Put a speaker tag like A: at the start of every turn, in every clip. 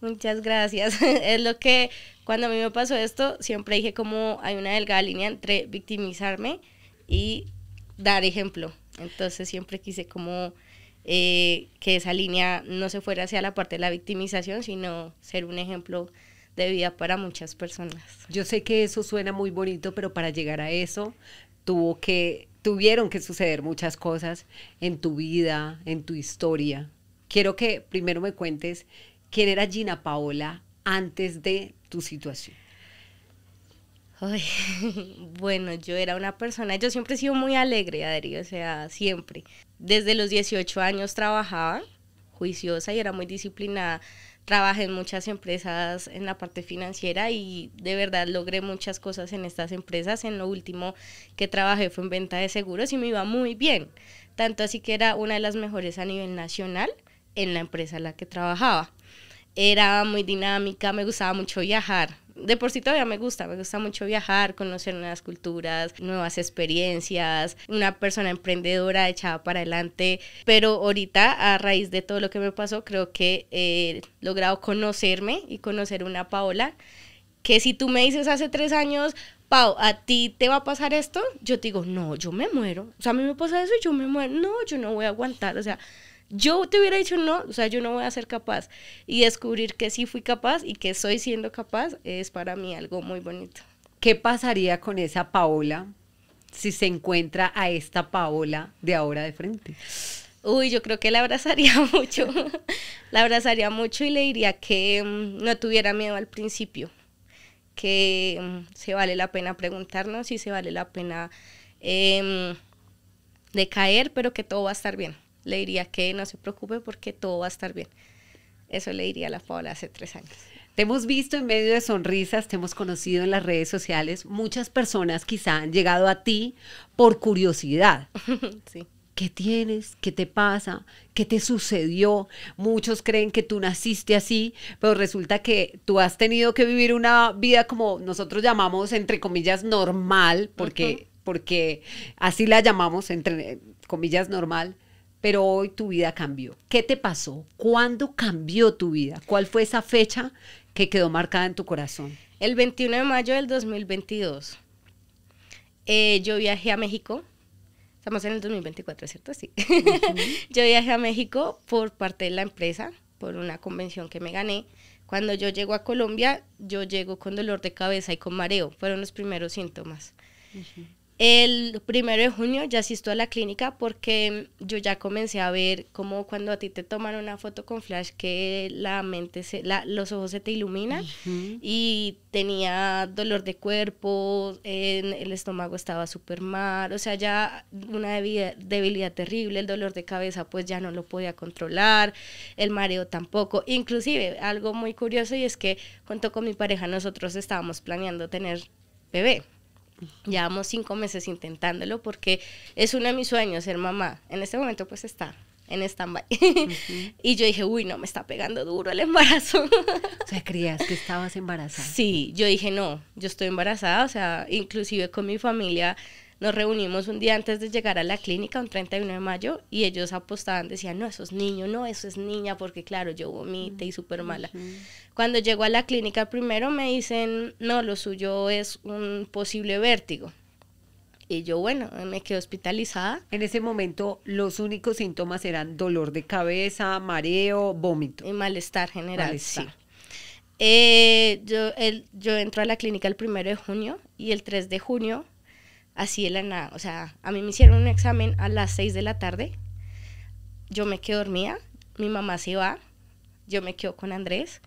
A: Muchas gracias. es lo que cuando a mí me pasó esto, siempre dije como hay una delgada línea entre victimizarme y dar ejemplo. Entonces siempre quise como eh, que esa línea no se fuera hacia la parte de la victimización,
B: sino ser un ejemplo de vida para muchas personas. Yo sé que eso suena muy bonito, pero para llegar a eso tuvo que, tuvieron que suceder muchas cosas en tu vida, en tu historia. Quiero que primero me cuentes quién era Gina Paola antes de tu situación?
A: bueno, yo era una persona, yo siempre he sido muy alegre, Adri, o sea, siempre. Desde los 18 años trabajaba, juiciosa y era muy disciplinada. Trabajé en muchas empresas en la parte financiera y de verdad logré muchas cosas en estas empresas. En lo último que trabajé fue en venta de seguros y me iba muy bien. Tanto así que era una de las mejores a nivel nacional en la empresa en la que trabajaba era muy dinámica, me gustaba mucho viajar. De por sí todavía me gusta, me gusta mucho viajar, conocer nuevas culturas, nuevas experiencias, una persona emprendedora echada para adelante, pero ahorita a raíz de todo lo que me pasó creo que he logrado conocerme y conocer una Paola que si tú me dices hace tres años, Pau, ¿a ti te va a pasar esto? Yo te digo, no, yo me muero. O sea, a mí me pasa eso y yo me muero. No, yo no voy a aguantar. O sea, yo te hubiera dicho no, o sea, yo no voy a ser capaz. Y descubrir que sí fui capaz y que soy siendo capaz es para mí algo muy bonito.
B: ¿Qué pasaría con esa Paola si se encuentra a esta Paola de ahora de frente? Uy, yo creo que la abrazaría mucho. la abrazaría mucho y le diría
A: que mm, no tuviera miedo al principio, que mm, se vale la pena preguntarnos si se vale la pena em, de caer pero que todo va a estar bien le diría que no se preocupe porque todo va a estar bien. Eso le diría a la Paola hace
B: tres años. Te hemos visto en medio de sonrisas, te hemos conocido en las redes sociales. Muchas personas quizá han llegado a ti por curiosidad.
A: Sí.
B: ¿Qué tienes? ¿Qué te pasa? ¿Qué te sucedió? Muchos creen que tú naciste así, pero resulta que tú has tenido que vivir una vida como nosotros llamamos, entre comillas, normal, porque, porque así la llamamos, entre comillas, normal pero hoy tu vida cambió. ¿Qué te pasó? ¿Cuándo cambió tu vida? ¿Cuál fue esa fecha que quedó marcada en tu corazón?
A: El 21 de mayo del 2022. Eh, yo viajé a México. Estamos en el 2024, ¿cierto? Sí. yo viajé a México por parte de la empresa, por una convención que me gané. Cuando yo llego a Colombia, yo llego con dolor de cabeza y con mareo. Fueron los primeros síntomas. El primero de junio ya asistí a la clínica porque yo ya comencé a ver como cuando a ti te toman una foto con flash que la mente, se, la, los ojos se te iluminan y tenía dolor de cuerpo, el estómago estaba súper mal, o sea, ya una debilidad, debilidad, terrible, el dolor de cabeza pues ya no lo podía controlar, el mareo tampoco, inclusive algo muy curioso y es que junto con mi pareja nosotros estábamos planeando tener bebé. Llevamos cinco meses intentándolo porque es uno de mis sueños ser mamá. En este momento pues está en stand-by. y yo dije, uy, no, me está pegando duro el embarazo.
B: o sea, creías que estabas embarazada.
A: Sí, yo dije, no, yo estoy embarazada, o sea, inclusive con mi familia nos reunimos un día antes de llegar a la clínica, un 31 de mayo, y ellos apostaban, decían, no, eso es niño, no, eso es niña, porque claro, yo vomité y súper mala. Cuando llego a la clínica primero me dicen, no, lo suyo es un posible
B: vértigo. Y yo, bueno, me quedé hospitalizada. En ese momento, los únicos síntomas eran dolor de cabeza, mareo, vómito. Y malestar general, sí.
A: Eh, yo, el, yo entro a la clínica el primero de junio y el 3 de junio así de O sea, a mí me hicieron un examen a las 6 de la tarde, yo me quedo dormida, mi mamá se va, yo me quedo con Andrés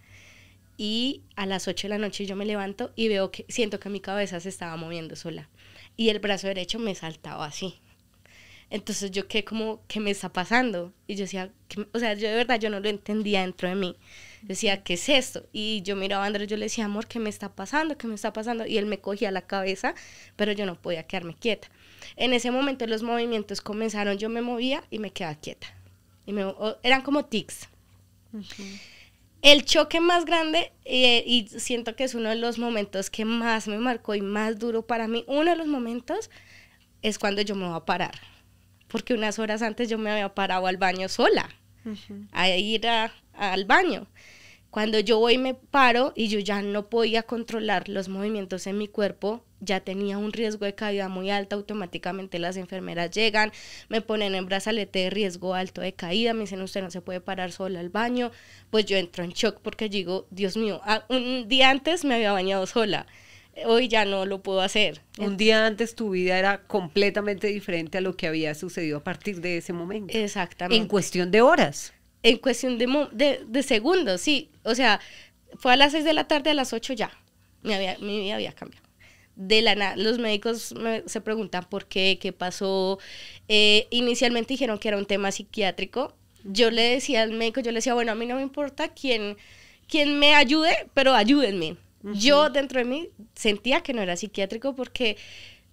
A: y a las 8 de la noche yo me levanto y veo que siento que mi cabeza se estaba moviendo sola y el brazo derecho me saltaba así. Entonces yo quedé como, ¿qué me está pasando? Y yo decía, o sea, yo de verdad yo no lo entendía dentro de mí. decía, ¿qué es esto? Y yo miraba a Andrés, yo le decía, amor, ¿qué me está pasando? ¿Qué me está pasando? Y él me cogía la cabeza, pero yo no podía quedarme quieta. En ese momento los movimientos comenzaron, yo me movía y me quedaba quieta. Y eran como tics. El choque más grande, eh, y siento que es uno de los momentos que más me marcó y más duro para mí, uno de los momentos es cuando yo me voy a parar porque unas horas antes yo me había parado al baño sola, a ir al baño. Cuando yo voy me paro y yo ya no podía controlar los movimientos en mi cuerpo, ya tenía un riesgo de caída muy alto, automáticamente las enfermeras llegan, me ponen en brazalete de riesgo alto de caída, me dicen usted no se puede parar sola al baño, pues yo entro en shock porque digo,
B: Dios mío, un día antes me había bañado sola, hoy ya no lo puedo hacer. Un día antes tu vida era completamente diferente a lo que había sucedido a partir de ese momento. Exactamente. En cuestión de horas. En cuestión de, de, segundos, sí. O sea,
A: fue a las 6 de la tarde, a las 8 ya. Mi, vida había cambiado. De la los médicos se preguntan por qué, qué pasó. Eh, inicialmente dijeron que era un tema psiquiátrico. Yo le decía al médico, yo le decía, bueno, a mí no me importa quién, quién me ayude, pero ayúdenme. Yo dentro de mí sentía que no era psiquiátrico porque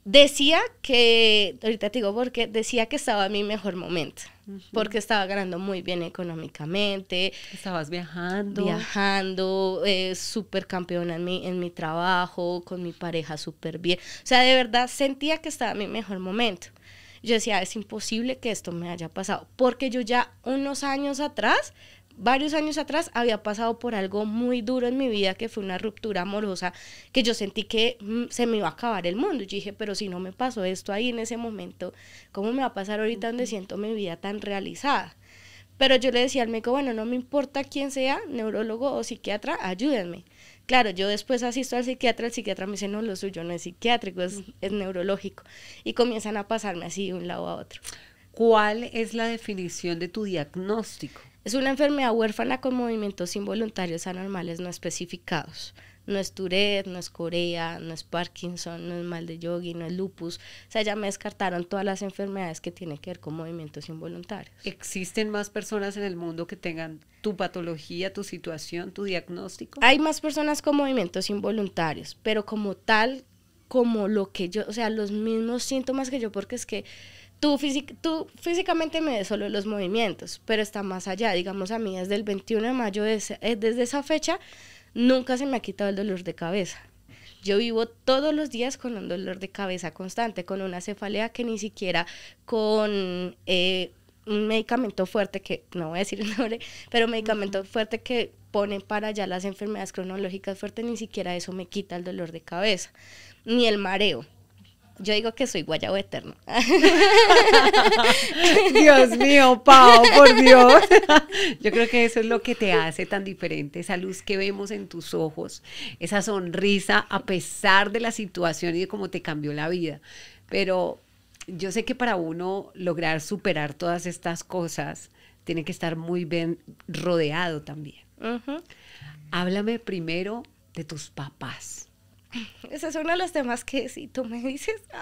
A: decía que, ahorita te digo porque, decía que estaba en mi mejor momento, porque estaba ganando muy bien económicamente. Estabas viajando. Viajando, eh, súper campeona en mi, en mi trabajo, con mi pareja súper bien. O sea, de verdad sentía que estaba en mi mejor momento. Yo decía, es imposible que esto me haya pasado, porque yo ya unos años atrás varios años atrás había pasado por algo muy duro en mi vida, que fue una ruptura amorosa, que yo sentí que mm, se me iba a acabar el mundo. Yo dije, pero si no me pasó esto ahí en ese momento, ¿cómo me va a pasar ahorita donde siento mi vida tan realizada? Pero yo le decía al médico, bueno, no me importa quién sea, neurólogo o psiquiatra, ayúdenme. Claro, yo después asisto al psiquiatra, el psiquiatra me dice, no, lo suyo no es psiquiátrico, es neurológico. Y comienzan a pasarme así de un lado a otro. ¿Cuál es la definición de tu diagnóstico? Es una enfermedad huérfana con movimientos involuntarios anormales no especificados. No es Tourette, no es Corea, no es Parkinson, no es mal de yogi, no es lupus. O sea, ya me descartaron todas las enfermedades que tienen que ver con movimientos involuntarios.
B: ¿Existen más personas en el mundo que tengan tu patología, tu situación, tu diagnóstico? Hay más
A: personas con movimientos involuntarios, pero como tal, como lo que yo, o sea, los mismos síntomas que yo, porque es que Tú, físicamente me ves solo los movimientos, pero está más allá. Digamos, a mí desde el 21 de mayo, eh, desde, esa fecha, nunca se me ha quitado el dolor de cabeza. Yo vivo todos los días con un dolor de cabeza constante, con una cefalea que ni siquiera con eh, un medicamento fuerte, que no voy a decir el nombre, pero un medicamento fuerte que pone para allá las enfermedades cronológicas fuertes, ni siquiera eso me quita el dolor de cabeza, ni el mareo.
B: Yo digo que soy guayabo eterno. Dios mío, Pau, por Dios. Yo creo que eso es lo que te hace tan diferente, esa luz que vemos en tus ojos, esa sonrisa a pesar de la situación y de cómo te cambió la vida. Pero yo sé que para uno lograr superar todas estas cosas, tiene que estar muy bien rodeado también. Háblame primero de tus papás.
A: Ese es uno de los temas que si tú me dices,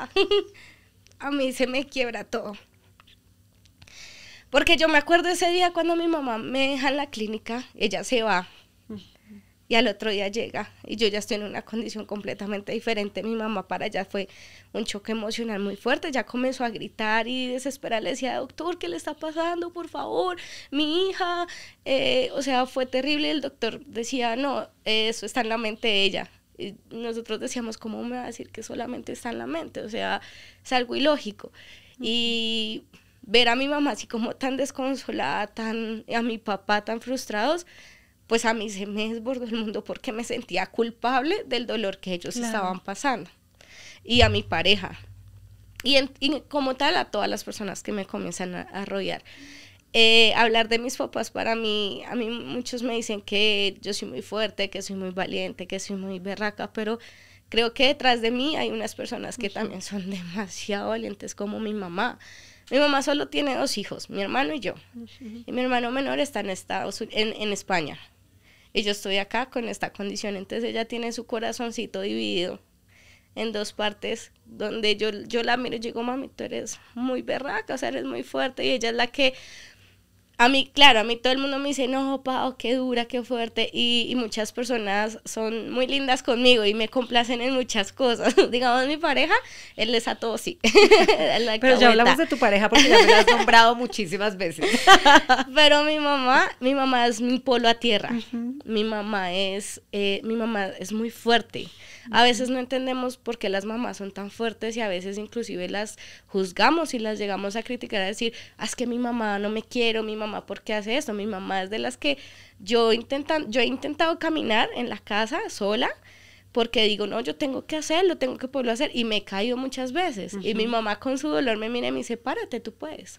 A: a, mí se me quiebra todo. Porque yo me acuerdo ese día cuando mi mamá me deja en la clínica, ella se va y al otro día llega y yo ya estoy en una condición completamente diferente. Mi mamá para allá fue un choque emocional muy fuerte, ya comenzó a gritar y desesperar le decía, doctor, ¿qué le está pasando? Por favor, mi hija. Eh, o sea, fue terrible. El doctor decía, no, eso está en la mente de ella nosotros decíamos, ¿cómo me va a decir que solamente está en la mente? O sea, es algo ilógico. Y ver a mi mamá así como tan desconsolada, tan, a mi papá tan frustrados, pues a mí se me desbordó el mundo porque me sentía culpable del dolor que ellos estaban pasando. Y a mi pareja. Y, como tal a todas las personas que me comienzan a, a rodear. Eh, hablar de mis papás para mí, a mí muchos me dicen que yo soy muy fuerte, que soy muy valiente, que soy muy berraca, pero creo que detrás de mí hay unas personas que también son demasiado valientes como mi mamá. Mi mamá solo tiene dos hijos, mi hermano y yo. Y mi hermano menor está en Estados en, en España. Y yo estoy acá con esta condición, entonces ella tiene su corazoncito dividido en dos partes donde yo, yo la miro y digo, mami, tú eres muy berraca, o sea, eres muy fuerte y ella es la que a mí, claro, a mí todo el mundo me dice, no, Pau, qué dura, qué fuerte. Y, muchas personas son muy lindas conmigo y me complacen en muchas cosas. Digamos, mi pareja,
B: él es a todos sí. Pero ya hablamos de tu pareja porque ya me la has nombrado muchísimas veces.
A: Pero mi mamá, mi mamá es mi polo a tierra. Mi mamá es, eh, mi mamá es muy fuerte. A veces no entendemos por qué las mamás son tan fuertes y a veces inclusive las juzgamos y las llegamos a criticar, a decir, ah, es que mi mamá no me quiero, mi mamá por qué hace esto, mi mamá es de las que yo, intentan, yo he intentado caminar en la casa sola porque digo, no, yo tengo que hacerlo, tengo que poderlo hacer, y me he caído muchas veces. Y mi mamá con su dolor me mira y me dice, párate, tú puedes.